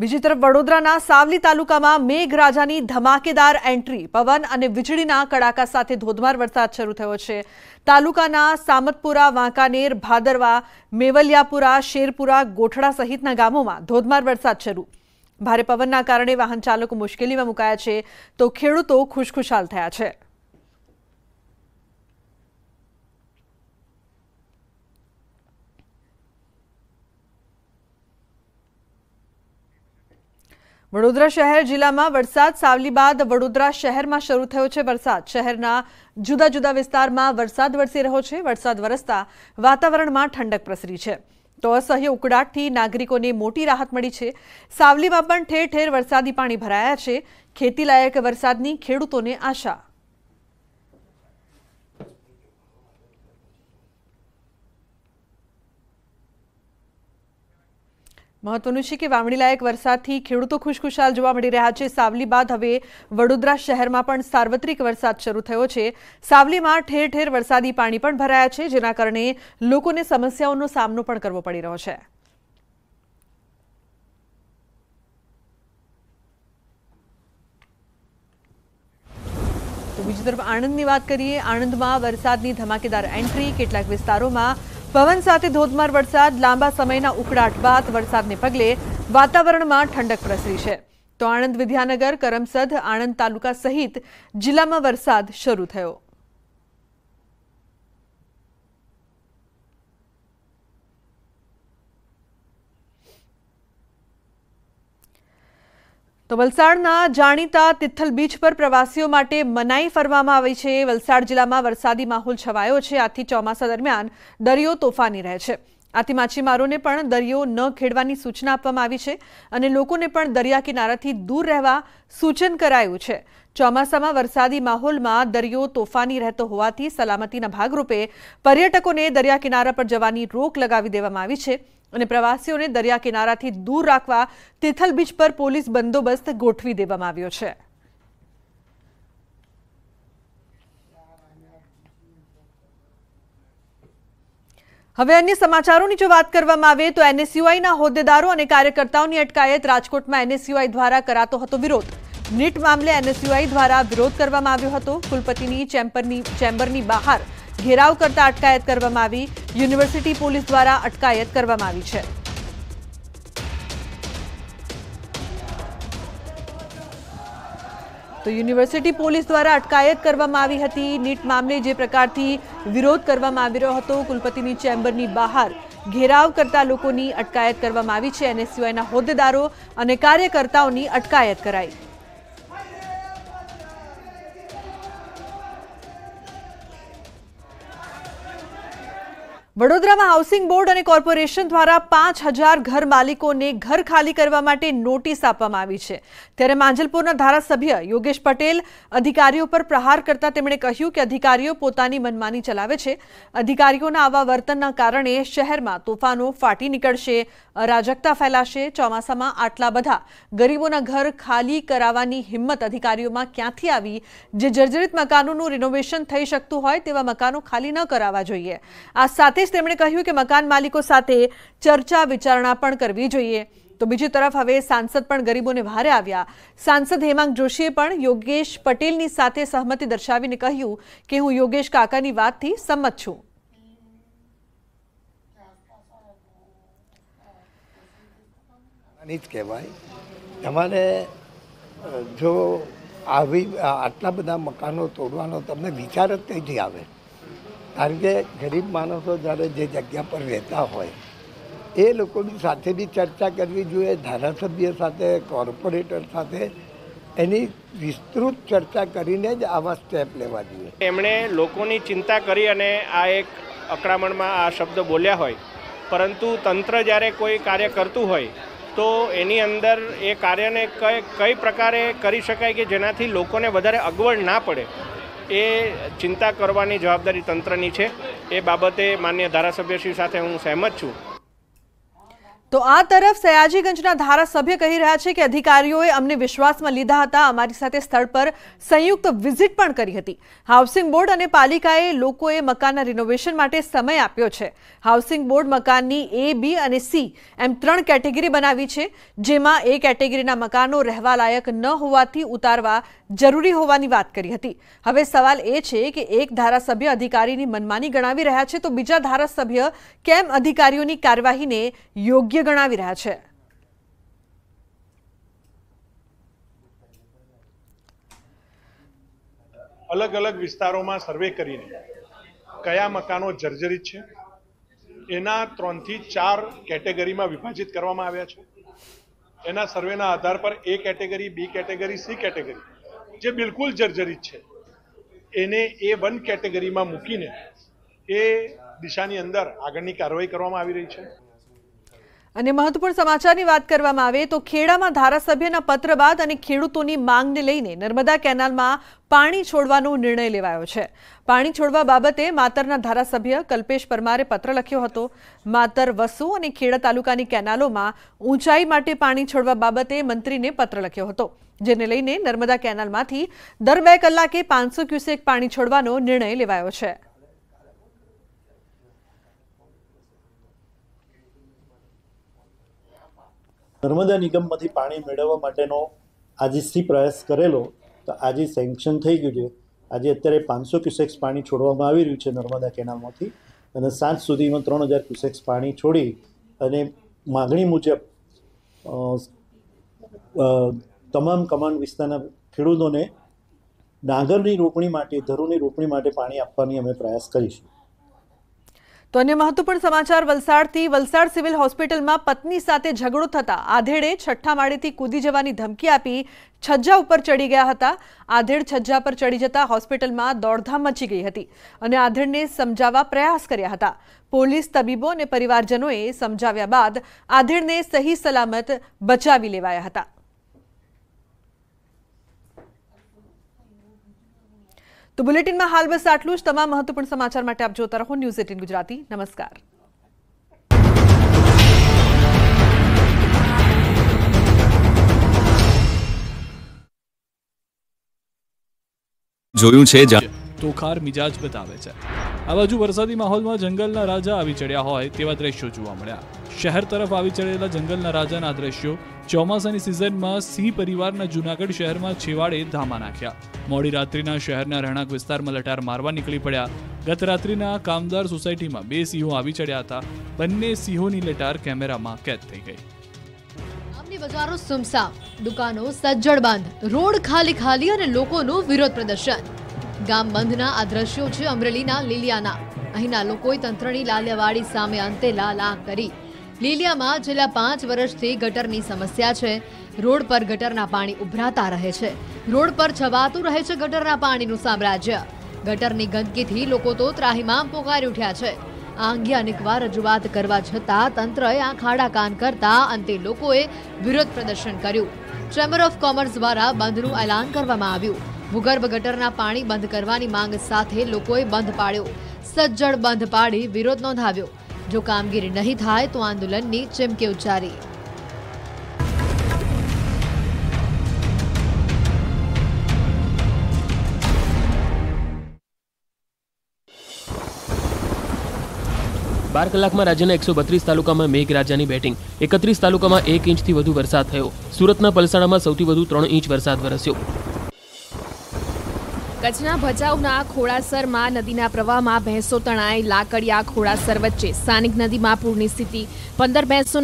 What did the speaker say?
બીજી તરફ વડોદરાના સાવલી તાલુકામાં મેઘરાજાની ધમાકેદાર એન્ટ્રી પવન અને વીજળીના કડાકા સાથે ધોધમાર વરસાદ શરૂ થયો છે તાલુકાના સામતપુરા વાંકાનેર ભાદરવા મેવલિયાપુરા શેરપુરા ગોઠડા સહિતના ગામોમાં ધોધમાર વરસાદ શરૂ ભારે પવનના કારણે વાહન ચાલકો મુશ્કેલીમાં મુકાયા છે તો ખેડૂતો ખુશખુશાલ થયા છે વડોદરા શહેર જિલ્લામાં વરસાદ સાવલી બાદ વડોદરા શહેરમાં શરૂ થયો છે વરસાદ શહેરના જુદા જુદા વિસ્તારમાં વરસાદ વરસી રહ્યો છે વરસાદ વરસતા વાતાવરણમાં ઠંડક પ્રસરી છે તો અસહ્ય ઉકળાટથી નાગરિકોને મોટી રાહત મળી છે સાવલીમાં પણ ઠેર ઠેર વરસાદી પાણી ભરાયા છે ખેતીલાયક વરસાદની ખેડૂતોને આશા મહત્વનું છે કે વાવણી લાયક વરસાદથી ખેડૂતો ખુશખુશાલ જોવા મળી રહ્યા છે સાવલી બાદ હવે વડોદરા શહેરમાં પણ સાર્વત્રિક વરસાદ શરૂ થયો છે સાવલીમાં ઠેર ઠેર વરસાદી પાણી પણ ભરાયા છે જેના કારણે લોકોને સમસ્યાઓનો સામનો પણ કરવો પડી રહ્યો છે બીજી તરફ આણંદની વાત કરીએ આણંદમાં વરસાદની ધમાકેદાર એન્ટ્રી કેટલાક વિસ્તારોમાં પવન સાથે ધોધમાર વરસાદ લાંબા સમયના ઉકળાટ બાદ વરસાદને પગલે વાતાવરણમાં ઠંડક પ્રસરી છે તો આણંદ વિદ્યાનગર કરમસદ આણંદ તાલુકા સહિત જિલ્લામાં વરસાદ શરૂ થયો તો વલસાડના જાણીતા તિથલ બીચ પર પ્રવાસીઓ માટે મનાઈ ફરવામાં આવી છે વલસાડ જિલ્લામાં વરસાદી માહોલ છવાયો છે આથી ચોમાસા દરમિયાન દરિયો તોફાની રહે છે આથી માછીમારોને પણ દરિયો ન ખેડવાની સૂચના આપવામાં આવી છે અને લોકોને પણ દરિયા કિનારાથી દૂર રહેવા સૂચન કરાયું છે ચોમાસામાં વરસાદી માહોલમાં દરિયો તોફાની રહેતો હોવાથી સલામતીના ભાગરૂપે પર્યટકોને દરિયા કિનારા પર જવાની રોક લગાવી દેવામાં આવી છે અને પ્રવાસીઓને દરિયા કિનારાથી દૂર રાખવા તિથલ બીચ પર પોલીસ બંદોબસ્ત ગોઠવી દેવામાં આવ્યો છે હવે અન્ય સમાચારોની જો વાત કરવામાં આવે તો એનએસયુઆઈના હોદ્દેદારો અને કાર્યકર્તાઓની અટકાયત રાજકોટમાં એનએસયુઆઈ દ્વારા કરાતો હતો વિરોધ નીટ મામલે એનએસયુઆઈ દ્વારા વિરોધ કરવામાં આવ્યો હતો કુલપતિની ચેમ્બરની ચેમ્બરની બહાર ઘેરાવ કરતા અટકાયત કરવામાં આવી યુનિવર્સિટી પોલીસ દ્વારા અટકાયત કરવામાં આવી છે તો યુનિવર્સિટી પોલીસ દ્વારા અટકાયત કરવામાં આવી હતી નીટ મામલે જે પ્રકારથી વિરોધ કરવામાં આવી રહ્યો હતો કુલપતિની ચેમ્બરની બહાર ઘેરાવ કરતા લોકોની અટકાયત કરવામાં આવી છે અને સિવાયના હોદ્દેદારો અને કાર્યકર્તાઓની અટકાયત કરાઈ વડોદરાવા હાઉસિંગ બોર્ડ અને કોર્પોરેશન દ્વારા 5000 ઘર માલિકોને ઘર ખાલી કરવા માટે નોટિસ આપવામાં આવી છે ત્યારે માંજલપુરના ધારાસભ્ય યોગેશ પટેલ અધિકારીઓ પર પ્રહાર કરતા તેમણે કહ્યું કે અધિકારીઓ પોતાની મનમાની ચલાવે છે અધિકારીઓના આવા વર્તનના કારણે શહેરમાં તોફાનો ફાટી નીકળશે રાજકતા ફેલાશે ચોમાસામાં આટલા બધા ગરીબોના ઘર ખાલી કરાવવાની હિંમત અધિકારીઓમાં ક્યાંથી આવી જે જર્જરિત મકાનોનું રિનોવેશન થઈ શકતું હોય તેવા મકાનો ખાલી ન કરાવવા જોઈએ આ સાથે તેમણે કહ્યું કે મકાન માલિકો સાથે ચર્ચા વિચારણા પણ કરવી જોઈએ તો બીજી તરફ હવે સાંસદ પણ ગરીબોને ભારે આવ્યા સાંસદ હેમાંગ જોશીએ પણ યોગેશ પટેલની સાથે સહમતિ દર્શાવીને કહ્યું કે હું યોગેશ કાકાની વાતથી સંમત છું જ કહેવાય તમારે જો આવી આટલા બધા મકાનો તોડવાનો તમને વિચાર જ કંઈથી આવે કારણ કે ગરીબ માણસો જ્યારે જે જગ્યા પર રહેતા હોય એ લોકોની સાથે બી ચર્ચા કરવી જોઈએ ધારાસભ્ય સાથે કોર્પોરેટર સાથે એની વિસ્તૃત ચર્ચા કરીને જ આવા સ્ટેપ લેવા જોઈએ એમણે લોકોની ચિંતા કરી અને આ એક અકળામણમાં આ શબ્દ બોલ્યા હોય પરંતુ તંત્ર જ્યારે કોઈ કાર્ય કરતું હોય તો એની અંદર એ કાર્યને કઈ કઈ પ્રકારે કરી શકાય કે જેનાથી લોકોને વધારે અગવડ ના પડે એ ચિંતા કરવાની જવાબદારી તંત્રની છે એ બાબતે માન્ય ધારાસભ્યશ્રી સાથે હું સહેમત છું તો આ તરફ સયાજી ગંજના ધારાસભ્ય કહી રહ્યા છે કે અધિકારીઓએ અમને વિશ્વાસમાં લીધા હતા અમારી સાથે સ્થળ પર સંયુક્ત વિઝિટ પણ કરી હતી હાઉસિંગ બોર્ડ અને પાલિકાએ લોકોએ મકાનનું રનોવેશન માટે સમય આપ્યો છે હાઉસિંગ બોર્ડ મકાનની A, B અને C એમ ત્રણ કેટેગરી બનાવી છે જેમાં A કેટેગરીના મકાનનો રહેવાલાયક ન હોવાથી ઉતારવા જરૂરી હોવાની વાત કરી હતી હવે સવાલ એ છે કે એક ધારાસભ્ય અધિકારીની મનમાની ગણાવી રહ્યા છે તો બીજો ધારાસભ્ય કેમ અધિકારીઓની કાર્યવાહીને યોગ્ય યોગ્ય ગણાવી રહ્યા છે અલગ અલગ વિસ્તારોમાં સર્વે કરીને કયા મકાનો જર્જરિત છે એના ત્રણથી ચાર કેટેગરીમાં વિભાજિત કરવામાં આવ્યા છે એના સર્વેના આધાર પર A category B category C category જે બિલકુલ જર્જરિત છે એને એ વન કેટેગરીમાં મૂકીને એ દિશાની અંદર આગળની કાર્યવાહી કરવામાં આવી રહી છે અને મહત્વપૂર્ણ સમાચારની વાત કરવામાં આવે તો ખેડામાં ધારાસભ્યના પત્ર બાદ અને ખેડૂતોની માંગને લઈને નર્મદા કેનાલમાં પાણી છોડવાનો નિર્ણય લેવાયો છે પાણી છોડવા બાબતે માતરના ધારાસભ્ય કલ્પેશ પરમારે પત્ર લખ્યો હતો માતર વસુ અને ખેડા તાલુકાની કેનાલોમાં ઊંચાઈ માટે પાણી છોડવા બાબતે મંત્રીને પત્ર લખ્યો હતો જેને લઈને નર્મદા કેનાલમાંથી દર બે કલાકે પાંચસો ક્યુસેક પાણી છોડવાનો નિર્ણય લેવાયો છે નર્મદા નિગમમાંથી પાણી મેળવવા માટેનો આજે સી પ્રયાસ કરેલો તો આજે સેન્કશન થઈ ગયું છે આજે અત્યારે પાંચસો ક્યુસેક્સ પાણી છોડવામાં આવી રહ્યું છે નર્મદા કેનાલમાંથી અને સાંજ સુધીમાં ત્રણ હજાર ક્યુસેક્સ પાણી છોડી અને માગણી મુજબ તમામ કમાન્ડ વિસ્તારના ખેડૂતોને ડાંગરની રોપણી માટે ધરુની રોપણી માટે પાણી આપવાની અમે પ્રયાસ કરીશું તો અન્ય મહત્વપૂર્ણ સમાચાર વલસાડથી વલસાડ સિવિલ હોસ્પિટલમાં પત્ની સાથે ઝઘડો થતા આધેડે છઠ્ઠા માળેથી કૂદી જવાની ધમકી આપી છજ્જા ઉપર ચડી ગયા હતા આધેડ છજ્જા પર ચડી જતા હોસ્પિટલમાં દોડધામ મચી ગઈ હતી અને આધેડને સમજાવવા પ્રયાસ કર્યા હતા પોલીસ તબીબો અને પરિવારજનોએ સમજાવ્યા બાદ આધેડને સહી સલામત બચાવી લેવાયા હતા તો બુલેટિનમાં હાલ બસ આટલું જ તમામ મહત્વપૂર્ણ સમાચાર માટે આપ જોતા રહો ન્યૂઝ એટીન ગુજરાતી નમસ્કાર જોયું છે તોખાર મિજાજ બતાવે છે આ બાજુ વરસાદી માહોલમાં જંગલના રાજા આવી ચડ્યા હોય તેવા દ્રશ્યો જોવા મળ્યા શહેર તરફ આવી ચડેલા જંગલના રાજાના દ્રશ્યો ચોમાસાની સિઝનમાં સિંહ પરિવારના જુનાગઢ શહેરમાં છેવાડે ધામા નાખ્યા મોડી રાત્રિના શહેરના રહેણાંક વિસ્તારમાં લટાર મારવા નીકળી પડ્યા ગત રાત્રિના કામદાર સોસાયટીમાં બે સિંહો આવી ચડ્યા હતા બંને સિંહોની લટાર કેમેરામાં કેદ થઈ ગઈ ગામની બજારો સુમસામ દુકાનો સજ્જડ બંધ રોડ ખાલી ખાલી અને લોકોનું વિરોધ પ્રદર્શન ગામ બંધના આ દ્રશ્યો છે અમરેલીના લીલિયાના અહીંના લોકોએ તંત્રની લાલ્યાવાડી સામે અંતે લાલ આંખ કરી લીલિયામાં છેલ્લા પાંચ વર્ષથી ગટરની સમસ્યા છે રોડ પર ગટરના પાણી ઉભરાતા રહે છે રોડ પર છવાતું રહે છે ગટરના પાણીનું સામ્રાજ્ય ગટરની ગંદકીથી લોકો તો ત્રાહીમામ પોકારી ઉઠ્યા છે આ અંગે અનેકવાર રજૂઆત કરવા છતાં તંત્રએ આ ખાડા કાન કરતા અંતે લોકોએ વિરોધ પ્રદર્શન કર્યું ચેમ્બર ઓફ કોમર્સ દ્વારા બંધનું એલાન કરવામાં આવ્યું ભૂગર્ભ ગટરના પાણી બંધ કરવાની માંગ સાથે લોકોએ બંધ પાડ્યો સજ્જડ બંધ પાડી વિરોધ નોંધાવ્યો જો કામગીરી નહીં થાય તો આંદોલનની ચીમકી ઉચ્ચારી બાર કલાકમાં રાજ્યના એકસો બત્રીસ તાલુકામાં મેઘરાજાની બેટિંગ એકત્રીસ તાલુકામાં એક ઇંચથી વધુ વરસાદ થયો સુરતના પલસાણામાં સૌથી વધુ ત્રણ ઇંચ વરસાદ વરસ્યો કચ્છના ભચાઉના ખોડાસરમાં નદીના પ્રવાહમાં ભેંસો તણાઈ લાકડિયા ખોડાસર વચ્ચે સ્થાનિક નદીમાં પૂરની સ્થિતિ પંદર ભેંસો